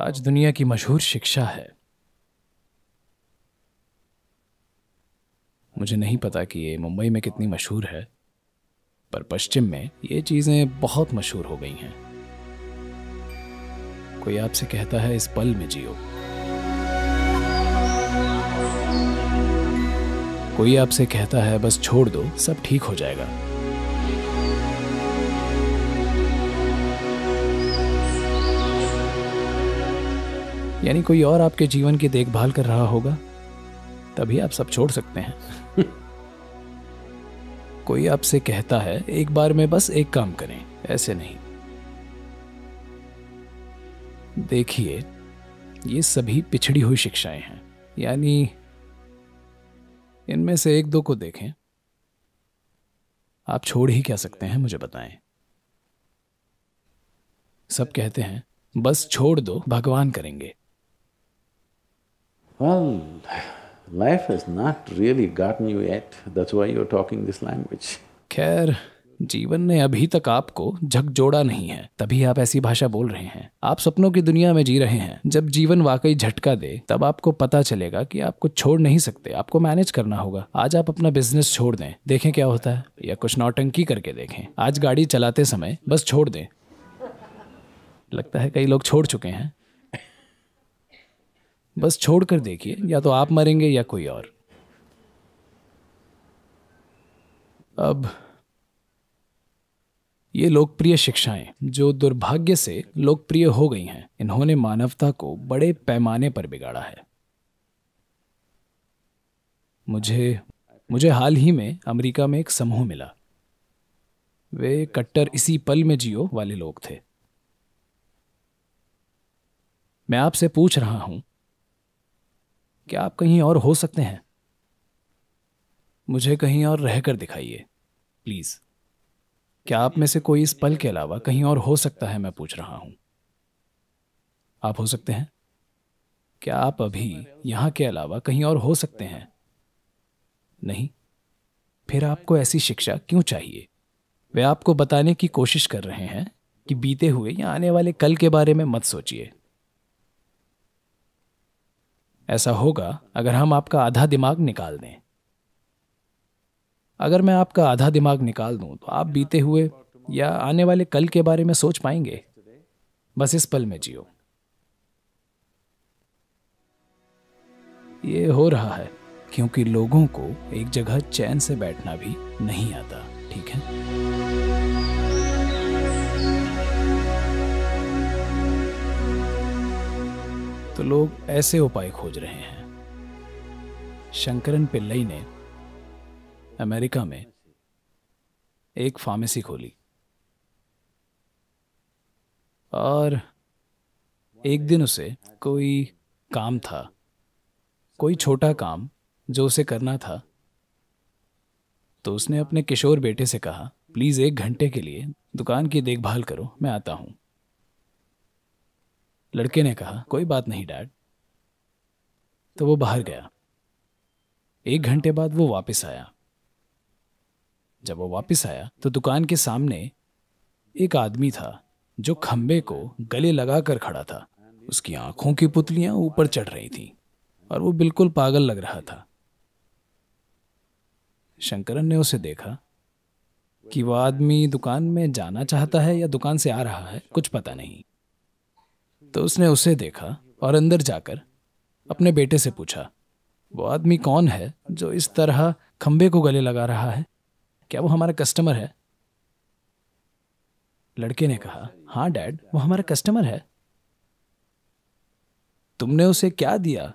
आज दुनिया की मशहूर शिक्षा है मुझे नहीं पता कि ये मुंबई में कितनी मशहूर है पर पश्चिम में ये चीज़ें बहुत मशहूर हो गई हैं कोई आपसे कहता है इस पल में जियो कोई आपसे कहता है बस छोड़ दो सब ठीक हो जाएगा यानी कोई और आपके जीवन की देखभाल कर रहा होगा तभी आप सब छोड़ सकते हैं कोई आपसे कहता है एक बार में बस एक काम करें ऐसे नहीं देखिए ये सभी पिछड़ी हुई शिक्षाएं हैं यानी इनमें से एक दो को देखें आप छोड़ ही क्या सकते हैं मुझे बताएं सब कहते हैं बस छोड़ दो भगवान करेंगे Well, life has not really gotten you yet. That's why you're talking this language. Care. जीवन ने अभी तक आपको झकझोड़ा नहीं है तभी आप ऐसी भाषा बोल रहे हैं आप सपनों की दुनिया में जी रहे हैं जब जीवन वाकई झटका दे तब आपको पता चलेगा कि आपको छोड़ नहीं सकते आपको मैनेज करना होगा आज आप अपना बिजनेस छोड़ दें देखें क्या होता है या कुछ नौटंकी करके देखें आज गाड़ी चलाते समय बस छोड़ दें लगता है कई लोग छोड़ चुके हैं बस छोड़ कर देखिए या तो आप मरेंगे या कोई और अब ये लोकप्रिय शिक्षाएं जो दुर्भाग्य से लोकप्रिय हो गई हैं इन्होंने मानवता को बड़े पैमाने पर बिगाड़ा है मुझे मुझे हाल ही में अमेरिका में एक समूह मिला वे कट्टर इसी पल में जियो वाले लोग थे मैं आपसे पूछ रहा हूं क्या आप कहीं और हो सकते हैं मुझे कहीं और रहकर दिखाइए प्लीज़ क्या आप में से कोई इस पल के अलावा कहीं और हो सकता है मैं पूछ रहा हूं आप हो सकते हैं क्या आप अभी यहां के अलावा कहीं और हो सकते हैं नहीं फिर आपको ऐसी शिक्षा क्यों चाहिए वे आपको बताने की कोशिश कर रहे हैं कि बीते हुए या आने वाले कल के बारे में मत सोचिए ऐसा होगा अगर हम आपका आधा दिमाग निकाल दें अगर मैं आपका आधा दिमाग निकाल दूं तो आप बीते हुए या आने वाले कल के बारे में सोच पाएंगे बस इस पल में जियो ये हो रहा है क्योंकि लोगों को एक जगह चैन से बैठना भी नहीं आता ठीक है तो लोग ऐसे उपाय खोज रहे हैं शंकरन पिल्लई ने अमेरिका में एक फार्मेसी खोली और एक दिन उसे कोई काम था कोई छोटा काम जो उसे करना था तो उसने अपने किशोर बेटे से कहा प्लीज़ एक घंटे के लिए दुकान की देखभाल करो मैं आता हूं लड़के ने कहा कोई बात नहीं डैड तो वो बाहर गया एक घंटे बाद वो वापस आया जब वो वापस आया तो दुकान के सामने एक आदमी था जो खंबे को गले लगाकर खड़ा था उसकी आंखों की पुतलियां ऊपर चढ़ रही थी और वो बिल्कुल पागल लग रहा था शंकरन ने उसे देखा कि वह आदमी दुकान में जाना चाहता है या दुकान से आ रहा है कुछ पता नहीं तो उसने उसे देखा और अंदर जाकर अपने बेटे से पूछा वो आदमी कौन है जो इस तरह खंबे को गले लगा रहा है क्या वो हमारा कस्टमर है लड़के ने कहा हाँ डैड वो हमारा कस्टमर है तुमने उसे क्या दिया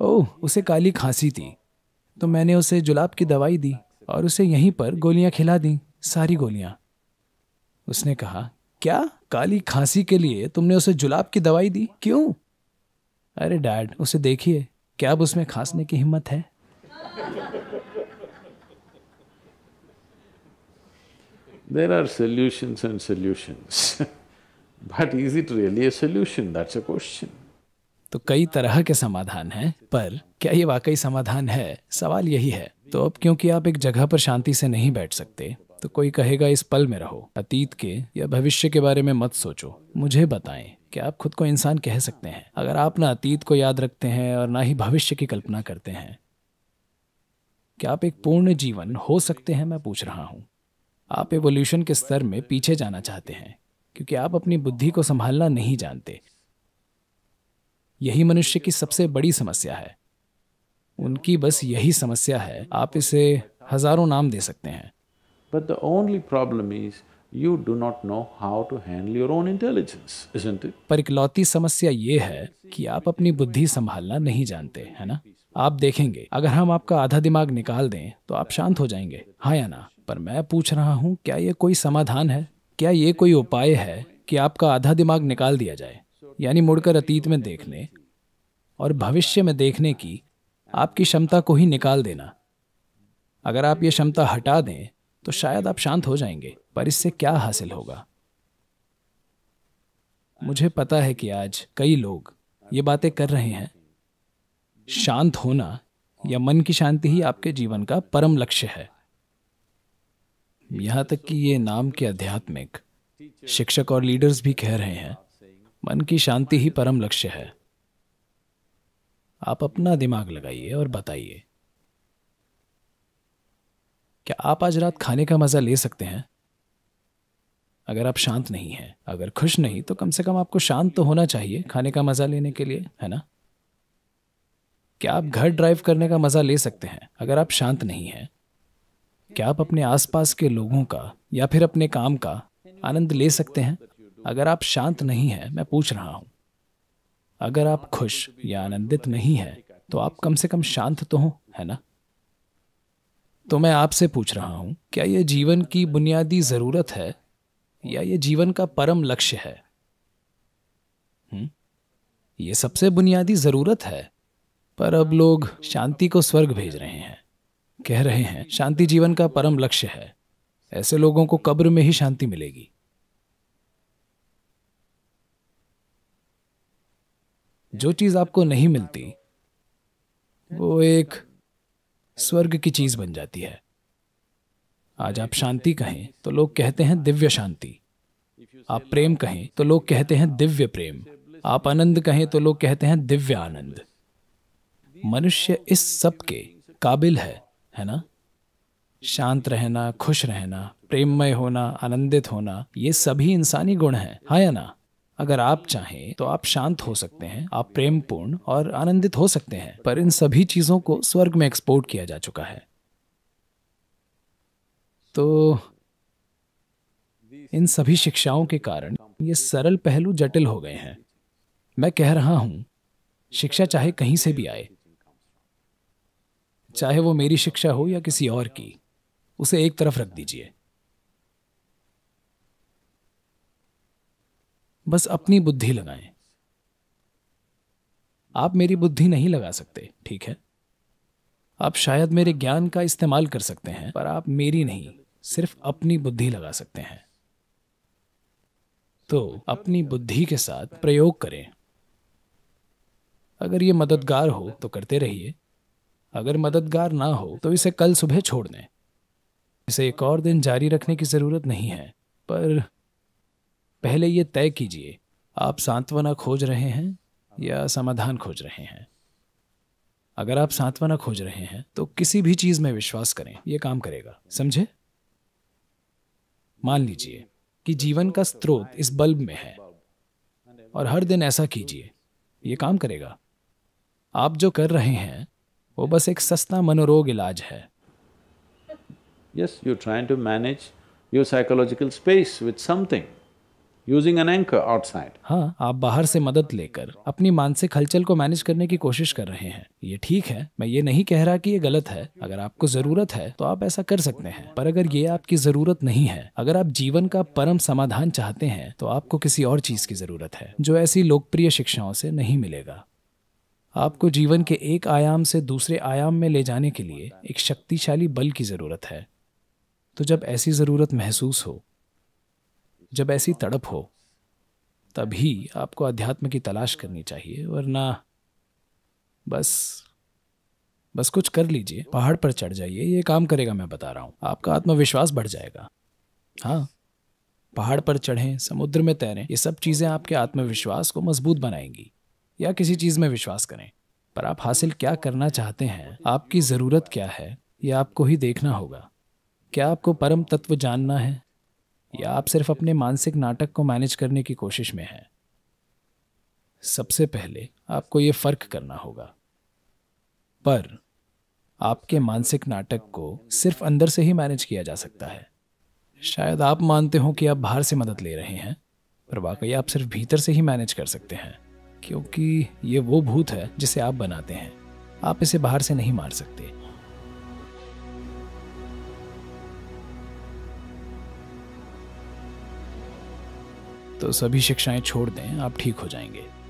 ओ, उसे काली खांसी थी तो मैंने उसे जुलाब की दवाई दी और उसे यहीं पर गोलियां खिला दी सारी गोलियां उसने कहा क्या काली खांसी के लिए तुमने उसे जुलाब की दवाई दी क्यों अरे डैड उसे देखिए क्या अब उसमें खांसने की हिम्मत है there are solution and solution but is it really a solution? That's a तो कई तरह के समाधान हैं, पर क्या ये वाकई समाधान है सवाल यही है तो अब क्योंकि आप एक जगह पर शांति से नहीं बैठ सकते तो कोई कहेगा इस पल में रहो अतीत के या भविष्य के बारे में मत सोचो मुझे बताएं कि आप खुद को इंसान कह सकते हैं अगर आप ना अतीत को याद रखते हैं और ना ही भविष्य की कल्पना करते हैं क्या आप एक पूर्ण जीवन हो सकते हैं मैं पूछ रहा हूं आप एवोल्यूशन के स्तर में पीछे जाना चाहते हैं क्योंकि आप अपनी बुद्धि को संभालना नहीं जानते यही मनुष्य की सबसे बड़ी समस्या है उनकी बस यही समस्या है आप इसे हजारों नाम दे सकते हैं But the only problem is you do not know how to handle your own intelligence, isn't it? पर इकलौती समस्या ये है कि आप अपनी बुद्धि संभालना नहीं जानते, है ना? आप देखेंगे अगर हम आपका आधा दिमाग निकाल दें तो आप शांत हो जाएंगे हाँ या ना पर मैं पूछ रहा हूँ क्या ये कोई समाधान है क्या ये कोई उपाय है कि आपका आधा दिमाग निकाल दिया जाए यानी मुड़कर अतीत में देखने और भविष्य में देखने की आपकी क्षमता को ही निकाल देना अगर आप ये क्षमता हटा दें तो शायद आप शांत हो जाएंगे पर इससे क्या हासिल होगा मुझे पता है कि आज कई लोग ये बातें कर रहे हैं शांत होना या मन की शांति ही आपके जीवन का परम लक्ष्य है यहां तक कि ये नाम के आध्यात्मिक शिक्षक और लीडर्स भी कह रहे हैं मन की शांति ही परम लक्ष्य है आप अपना दिमाग लगाइए और बताइए क्या आप आज रात खाने का मज़ा ले सकते हैं अगर आप शांत नहीं हैं अगर खुश नहीं तो कम से कम आपको शांत तो होना चाहिए खाने का मज़ा लेने के लिए है ना क्या आप घर ड्राइव करने का मज़ा ले सकते हैं अगर आप शांत नहीं हैं क्या आप अपने आसपास के लोगों का या फिर अपने काम का आनंद ले सकते हैं अगर आप शांत नहीं हैं मैं पूछ रहा हूं अगर आप खुश या आनंदित नहीं हैं तो आप कम से कम शांत तो हों है ना तो मैं आपसे पूछ रहा हूं क्या यह जीवन की बुनियादी ज़रूरत है या यह जीवन का परम लक्ष्य है हम्म, यह सबसे बुनियादी ज़रूरत है पर अब लोग शांति को स्वर्ग भेज रहे हैं कह रहे हैं शांति जीवन का परम लक्ष्य है ऐसे लोगों को कब्र में ही शांति मिलेगी जो चीज़ आपको नहीं मिलती वो एक स्वर्ग की चीज बन जाती है आज आप शांति कहें तो लोग कहते हैं दिव्य शांति आप प्रेम कहें तो लोग कहते हैं दिव्य प्रेम आप आनंद कहें तो लोग कहते हैं दिव्य आनंद मनुष्य इस सब के काबिल है है ना शांत रहना खुश रहना प्रेममय होना आनंदित होना ये सभी इंसानी गुण हैं हाँ या ना अगर आप चाहें तो आप शांत हो सकते हैं आप प्रेम पूर्ण और आनंदित हो सकते हैं पर इन सभी चीजों को स्वर्ग में एक्सपोर्ट किया जा चुका है तो इन सभी शिक्षाओं के कारण ये सरल पहलू जटिल हो गए हैं मैं कह रहा हूं शिक्षा चाहे कहीं से भी आए चाहे वो मेरी शिक्षा हो या किसी और की उसे एक तरफ रख दीजिए बस अपनी बुद्धि लगाएं आप मेरी बुद्धि नहीं लगा सकते ठीक है आप शायद मेरे ज्ञान का इस्तेमाल कर सकते हैं पर आप मेरी नहीं सिर्फ अपनी बुद्धि लगा सकते हैं तो अपनी बुद्धि के साथ प्रयोग करें अगर ये मददगार हो तो करते रहिए अगर मददगार ना हो तो इसे कल सुबह छोड़ दें इसे एक और दिन जारी रखने की ज़रूरत नहीं है पर पहले ये तय कीजिए आप सांत्वना खोज रहे हैं या समाधान खोज रहे हैं अगर आप सांत्वना खोज रहे हैं तो किसी भी चीज में विश्वास करें यह काम करेगा समझे मान लीजिए कि जीवन का स्रोत इस बल्ब में है और हर दिन ऐसा कीजिए यह काम करेगा आप जो कर रहे हैं वो बस एक सस्ता मनोरोग इलाज है yes you trying to manage your psychological space with something using an anchor outside हाँ आप बाहर से मदद लेकर अपनी मानसिक हलचल को मैनेज करने की कोशिश कर रहे हैं ये ठीक है मैं ये नहीं कह रहा कि ये गलत है अगर आपको जरूरत है तो आप ऐसा कर सकते हैं पर अगर ये आपकी जरूरत नहीं है अगर आप जीवन का परम समाधान चाहते हैं तो आपको किसी और चीज की जरूरत है जो ऐसी लोकप्रिय शिक्षाओं से नहीं मिलेगा आपको जीवन के एक आयाम से दूसरे आयाम में ले जाने के लिए एक शक्तिशाली बल की जरूरत है तो जब ऐसी जरूरत महसूस हो जब ऐसी तड़प हो तभी आपको अध्यात्म की तलाश करनी चाहिए वरना बस बस कुछ कर लीजिए पहाड़ पर चढ़ जाइए ये काम करेगा मैं बता रहा हूँ आपका आत्मविश्वास बढ़ जाएगा हाँ पहाड़ पर चढ़ें समुद्र में तैरें ये सब चीज़ें आपके आत्मविश्वास को मजबूत बनाएंगी या किसी चीज़ में विश्वास करें पर आप हासिल क्या करना चाहते हैं आपकी ज़रूरत क्या है ये आपको ही देखना होगा क्या आपको परम तत्व जानना है या आप सिर्फ अपने मानसिक नाटक को मैनेज करने की कोशिश में हैं सबसे पहले आपको ये फ़र्क करना होगा पर आपके मानसिक नाटक को सिर्फ अंदर से ही मैनेज किया जा सकता है शायद आप मानते हो कि आप बाहर से मदद ले रहे हैं पर वाकई आप सिर्फ भीतर से ही मैनेज कर सकते हैं क्योंकि ये वो भूत है जिसे आप बनाते हैं आप इसे बाहर से नहीं मार सकते तो सभी शिक्षाएं छोड़ दें आप ठीक हो जाएंगे